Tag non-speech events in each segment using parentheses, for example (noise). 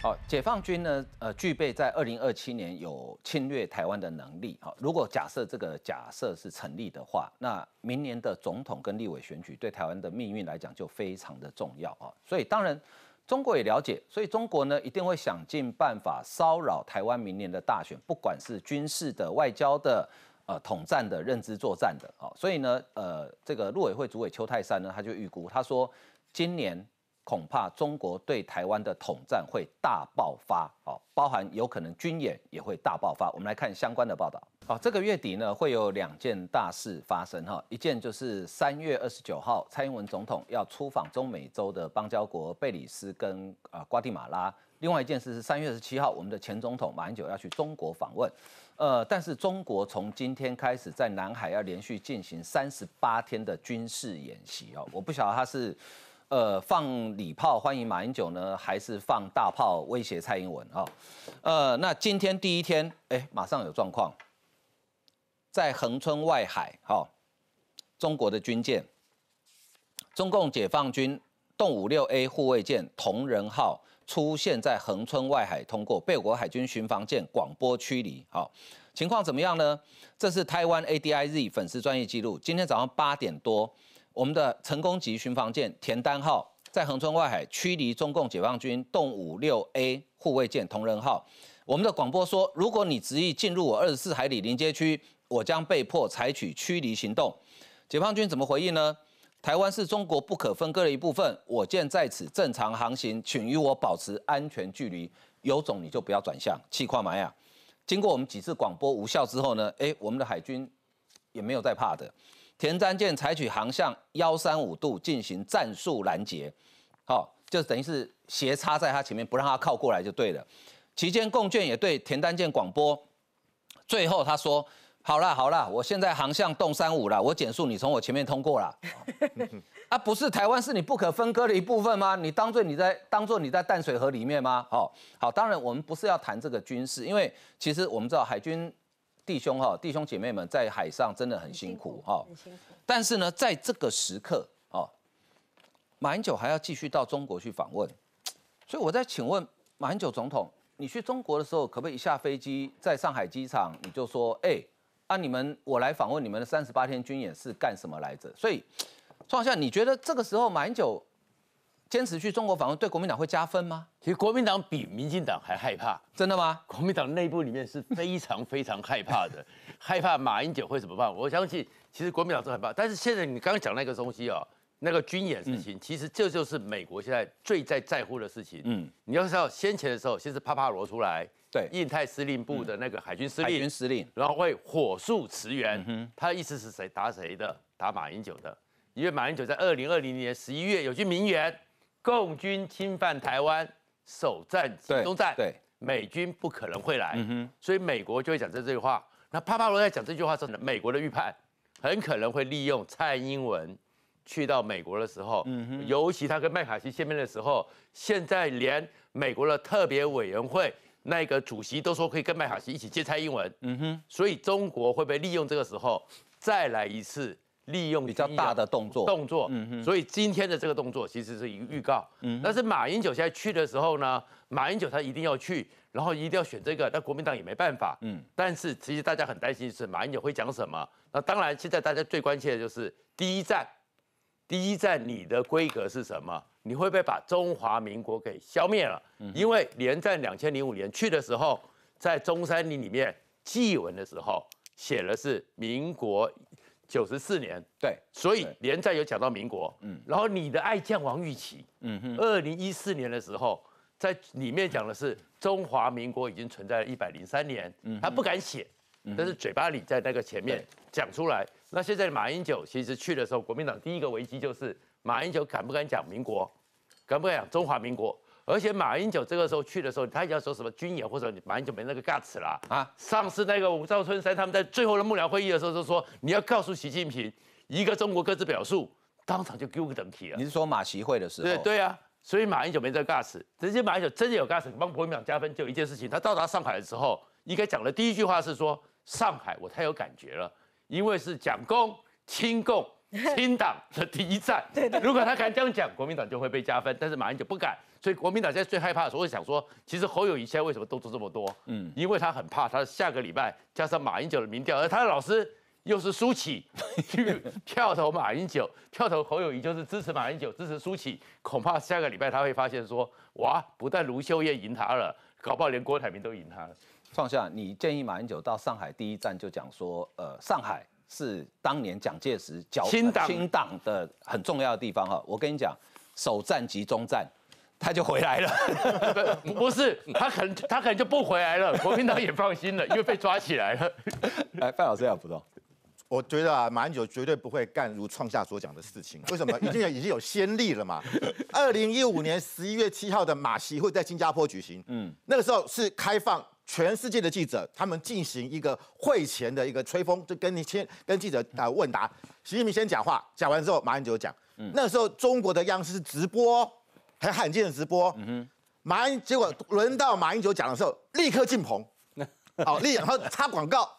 好，解放军呢，呃，具备在二零二七年有侵略台湾的能力。好，如果假设这个假设是成立的话，那明年的总统跟立委选举对台湾的命运来讲就非常的重要啊。所以当然，中国也了解，所以中国呢一定会想尽办法骚扰台湾明年的大选，不管是军事的、外交的、呃统战的认知作战的。好，所以呢，呃，这个陆委会主委邱泰山呢，他就预估他说，今年。恐怕中国对台湾的统战会大爆发，哦，包含有可能军演也会大爆发。我们来看相关的报道。哦，这个月底呢，会有两件大事发生，哈，一件就是三月二十九号，蔡英文总统要出访中美洲的邦交国贝里斯跟呃瓜地马拉；另外一件事是三月二十七号，我们的前总统马英九要去中国访问。呃，但是中国从今天开始在南海要连续进行三十八天的军事演习哦，我不晓得他是。呃，放礼炮欢迎马英九呢，还是放大炮威胁蔡英文啊？呃，那今天第一天，哎，马上有状况，在横村外海，哈，中国的军舰，中共解放军动五六 A 护卫舰“同仁号”出现在横村外海，通过被我海军巡防舰广播驱离，哦。情况怎么样呢？这是台湾 ADIZ 粉丝专业记录，今天早上八点多。我们的成功级巡防舰田丹号在横村外海驱离中共解放军动五六 A 护卫舰同仁号。我们的广播说：“如果你执意进入我二十四海里临接区，我将被迫采取驱离行动。”解放军怎么回应呢？台湾是中国不可分割的一部分，我舰在此正常航行，请与我保持安全距离。有种你就不要转向，气垮玛呀！经过我们几次广播无效之后呢，诶，我们的海军也没有再怕的。田单舰采取航向幺三五度进行战术拦截，好，就等于是斜插在他前面，不让他靠过来就对了。期间，共建也对田单舰广播，最后他说：“好了好了，我现在航向动三五了，我减速，你从我前面通过了。(laughs) ”啊，不是台湾是你不可分割的一部分吗？你当做你在当做你在淡水河里面吗？哦，好，当然我们不是要谈这个军事，因为其实我们知道海军。弟兄哈，弟兄姐妹们在海上真的很辛苦哈，很辛苦。但是呢，在这个时刻哦，马英九还要继续到中国去访问，所以我在请问马英九总统，你去中国的时候可不可以一下飞机，在上海机场你就说，哎，啊你们，我来访问你们的三十八天军演是干什么来着？所以，创下你觉得这个时候马英九？坚持去中国访问，对国民党会加分吗？其实国民党比民进党还害怕，真的吗？国民党内部里面是非常非常害怕的，(laughs) 害怕马英九会怎么办？我相信，其实国民党是很怕。但是现在你刚讲那个东西哦，那个军演事情，其实这就是美国现在最在在乎的事情。嗯，你要知道先前的时候，先是帕帕罗出来，对，印太司令部的那个海军司令，海军司令，然后会火速驰援。嗯，他的意思是谁打谁的，打马英九的，因为马英九在二零二零年十一月有句名言。共军侵犯台湾，首战、中战，美军不可能会来，所以美国就会讲这句话。那帕帕罗在讲这句话时，美国的预判很可能会利用蔡英文去到美国的时候，尤其他跟麦卡锡见面的时候，现在连美国的特别委员会那个主席都说可以跟麦卡锡一起接蔡英文。嗯所以中国会被利用这个时候再来一次。利用比较大的动作，动作，所以今天的这个动作其实是一个预告。嗯，但是马英九现在去的时候呢，马英九他一定要去，然后一定要选这个，那国民党也没办法。嗯，但是其实大家很担心是马英九会讲什么？那当然，现在大家最关切的就是第一站，第一站你的规格是什么？你会不会把中华民国给消灭了？因为连战两千零五年去的时候，在中山陵里面祭文的时候写的是民国。九十四年，对，所以连战有讲到民国，嗯，然后你的爱将王玉琪，嗯哼，二零一四年的时候，在里面讲的是中华民国已经存在了一百零三年，嗯，他不敢写，但是嘴巴里在那个前面讲出来。那现在马英九其实去的时候，国民党第一个危机就是马英九敢不敢讲民国，敢不敢讲中华民国？而且马英九这个时候去的时候，他要说什么军演，或者马英九没那个尬词啦啊？上次那个我兆赵春山他们在最后的幕僚会议的时候，就说你要告诉习近平一个中国各自表述，当场就丢个等梯了。你是说马习会的时候？对对啊，所以马英九没这尬词，直接马英九真的有尬词，帮国民党加分就一件事情。他到达上海的时候，应该讲的第一句话是说上海我太有感觉了，因为是蒋公亲共。亲 (laughs) 党的第一站，如果他敢这样讲，国民党就会被加分。但是马英九不敢，所以国民党现在最害怕的时候，想说，其实侯友谊现在为什么动作这么多？嗯，因为他很怕，他下个礼拜加上马英九的民调，而他的老师又是苏淇，票投马英九，票 (laughs) 投侯友谊就是支持马英九，支持苏淇。恐怕下个礼拜他会发现说，哇，不但卢秀燕赢他了，搞不好连郭台铭都赢他了。创下，你建议马英九到上海第一站就讲说，呃，上海。是当年蒋介石剿清党的很重要的地方哈，我跟你讲，首战集中战，他就回来了，(laughs) 不是他可能他可能就不回来了，国民党也放心了，因为被抓起来了。(laughs) 范老师要不动，我觉得马英九绝对不会干如创下所讲的事情，为什么？(laughs) 已经已经有先例了嘛。二零一五年十一月七号的马席会在新加坡举行，嗯，那个时候是开放。全世界的记者，他们进行一个会前的一个吹风，就跟你先跟记者呃问答。习近平先讲话，讲完之后，马英九讲。那时候中国的央视是直播，很罕见的直播。马英，结果轮到马英九讲的时候，立刻进棚，好，(laughs) 立然后插广告。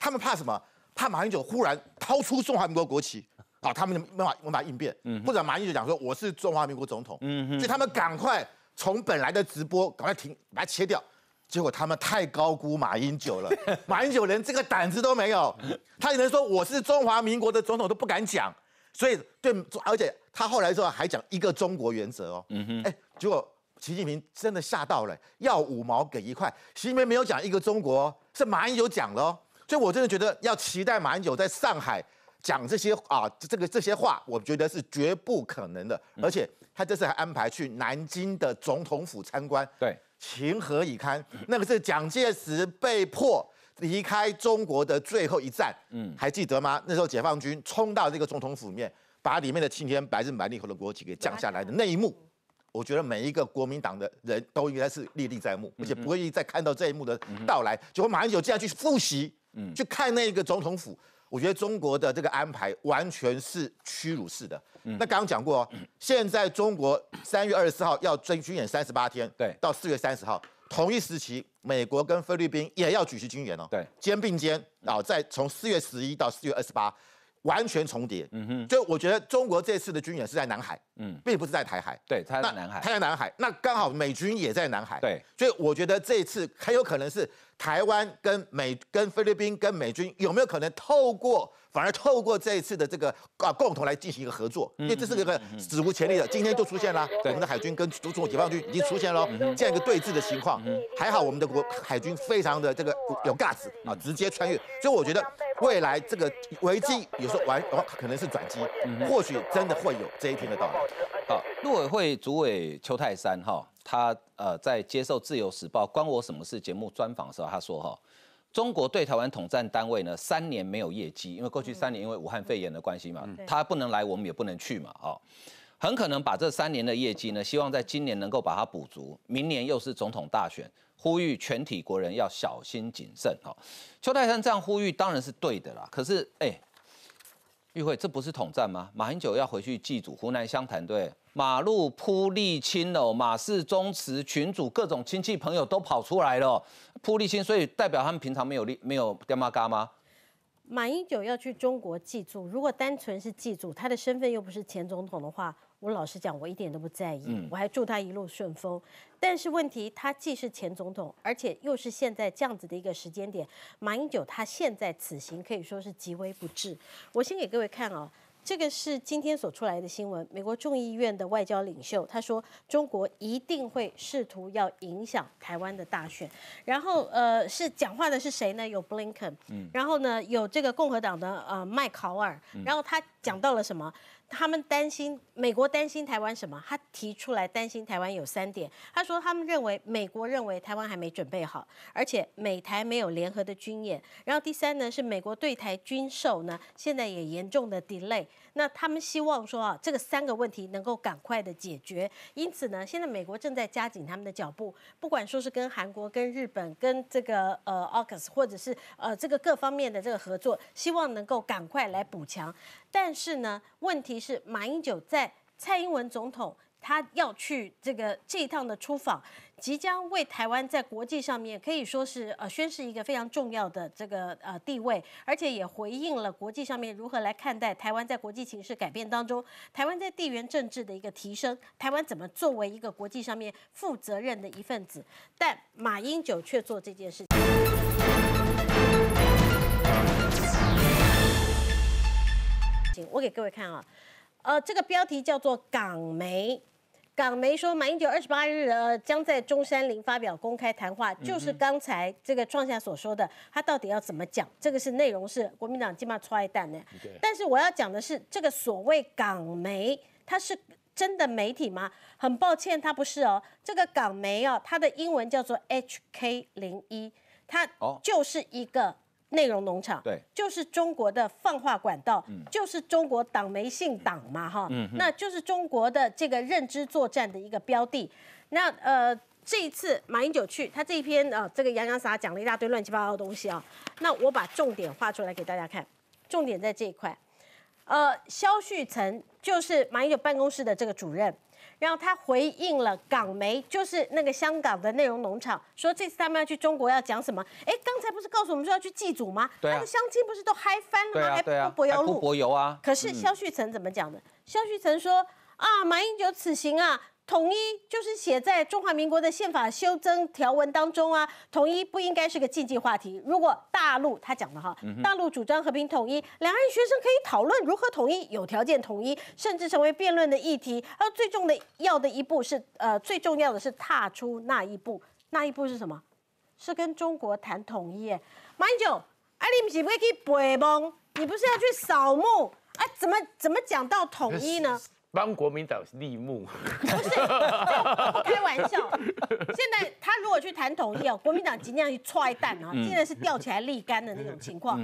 他们怕什么？怕马英九忽然掏出中华民国国旗，哦，他们没法，没法应变。嗯，不然马英九讲说我是中华民国总统，嗯，所以他们赶快从本来的直播赶快停，把它切掉。结果他们太高估马英九了，(laughs) 马英九连这个胆子都没有，他只能说我是中华民国的总统都不敢讲，所以对，而且他后来说还讲一个中国原则哦，嗯哼，哎，结果习近平真的吓到了，要五毛给一块，习近平没有讲一个中国，是马英九讲哦，所以我真的觉得要期待马英九在上海讲这些啊这个这些话，我觉得是绝不可能的，而且他这次还安排去南京的总统府参观，对。情何以堪？那个是蒋介石被迫离开中国的最后一站，嗯，还记得吗？那时候解放军冲到这个总统府里面，把里面的青天白日满地红的国旗给降下来的那一幕，我觉得每一个国民党的人都应该是历历在目，而且不会再看到这一幕的到来，就会马上有这样去复习，嗯，去看那个总统府。我觉得中国的这个安排完全是屈辱式的。那刚刚讲过哦，现在中国三月二十四号要追军演三十八天，对，到四月三十号，同一时期，美国跟菲律宾也要举行军演哦，对，肩并肩哦，再从四月十一到四月二十八，完全重叠。嗯哼，就我觉得中国这次的军演是在南海，嗯，并不是在台海，对，他在南海，他在南海，那刚好美军也在南海，对，所以我觉得这一次很有可能是。台湾跟美、跟菲律宾、跟美军有没有可能透过，反而透过这一次的这个啊共同来进行一个合作？因为这是个史无前例的，今天就出现了我们的海军跟中国解放军已经出现了这样一个对峙的情况。还好我们的国海军非常的这个有 g u s 啊，直接穿越。所以我觉得未来这个危机有时候完可能是转机，或许真的会有这一天的到来。好，陆委会主委邱泰山哈。他呃在接受《自由时报》“关我什么事”节目专访的时候，他说：“哈，中国对台湾统战单位呢，三年没有业绩，因为过去三年因为武汉肺炎的关系嘛，他不能来，我们也不能去嘛，哦，很可能把这三年的业绩呢，希望在今年能够把它补足，明年又是总统大选，呼吁全体国人要小心谨慎。”哦，邱泰山这样呼吁当然是对的啦，可是哎，玉慧，这不是统战吗？马英九要回去祭祖，湖南湘潭对？马路铺沥青哦，马氏宗祠群主各种亲戚朋友都跑出来了，铺沥青，所以代表他们平常没有立没有丢马甲吗？马英九要去中国祭祖，如果单纯是祭祖，他的身份又不是前总统的话，我老实讲，我一点都不在意，我还祝他一路顺风。但是问题，他既是前总统，而且又是现在这样子的一个时间点，马英九他现在此行可以说是极为不智。我先给各位看哦。这个是今天所出来的新闻，美国众议院的外交领袖他说，中国一定会试图要影响台湾的大选，然后呃是讲话的是谁呢？有 b l n k e n 然后呢有这个共和党的呃麦考尔，然后他讲到了什么？他们担心美国担心台湾什么？他提出来担心台湾有三点。他说他们认为美国认为台湾还没准备好，而且美台没有联合的军演。然后第三呢是美国对台军售呢现在也严重的 delay。那他们希望说啊这个三个问题能够赶快的解决。因此呢现在美国正在加紧他们的脚步，不管说是跟韩国、跟日本、跟这个呃 o s 或者是呃这个各方面的这个合作，希望能够赶快来补强。但是呢，问题是马英九在蔡英文总统他要去这个这一趟的出访，即将为台湾在国际上面可以说是呃宣示一个非常重要的这个呃地位，而且也回应了国际上面如何来看待台湾在国际形势改变当中，台湾在地缘政治的一个提升，台湾怎么作为一个国际上面负责任的一份子，但马英九却做这件事。我给各位看啊，呃，这个标题叫做港媒，港媒说马英九二十八日呃将在中山陵发表公开谈话，就是刚才这个创下所说的，他到底要怎么讲？这个是内容，是国民党基本上揣的呢。但是我要讲的是，这个所谓港媒，它是真的媒体吗？很抱歉，它不是哦。这个港媒哦，它的英文叫做 HK 零一，它就是一个。内容农场，对，就是中国的放话管道，就是中国党媒信党嘛，哈，那就是中国的这个认知作战的一个标的。那呃，这一次马英九去，他这一篇啊，这个洋洋洒讲了一大堆乱七八糟的东西啊。那我把重点画出来给大家看，重点在这一块。呃，肖旭岑就是马英九办公室的这个主任。然后他回应了港媒，就是那个香港的内容农场，说这次他们要去中国要讲什么？哎，刚才不是告诉我们说要去祭祖吗？那个相亲不是都嗨翻了吗？还柏油路博啊？可是肖旭成怎么讲的？肖旭成说啊，马英九此行啊。统一就是写在中华民国的宪法修增条文当中啊，统一不应该是个禁忌话题。如果大陆他讲的哈，大陆主张和平统一，两岸学生可以讨论如何统一，有条件统一，甚至成为辩论的议题。而最重要的一步是，呃，最重要的是踏出那一步。那一步是什么？是跟中国谈统一。马英九，啊，你不是不去北蒙，你不是要去扫墓？啊，怎么怎么讲到统一呢？帮国民党立木，不是开玩笑。现在他如果去谈统一啊，国民党尽量去踹蛋啊，现在是吊起来立竿的那种情况。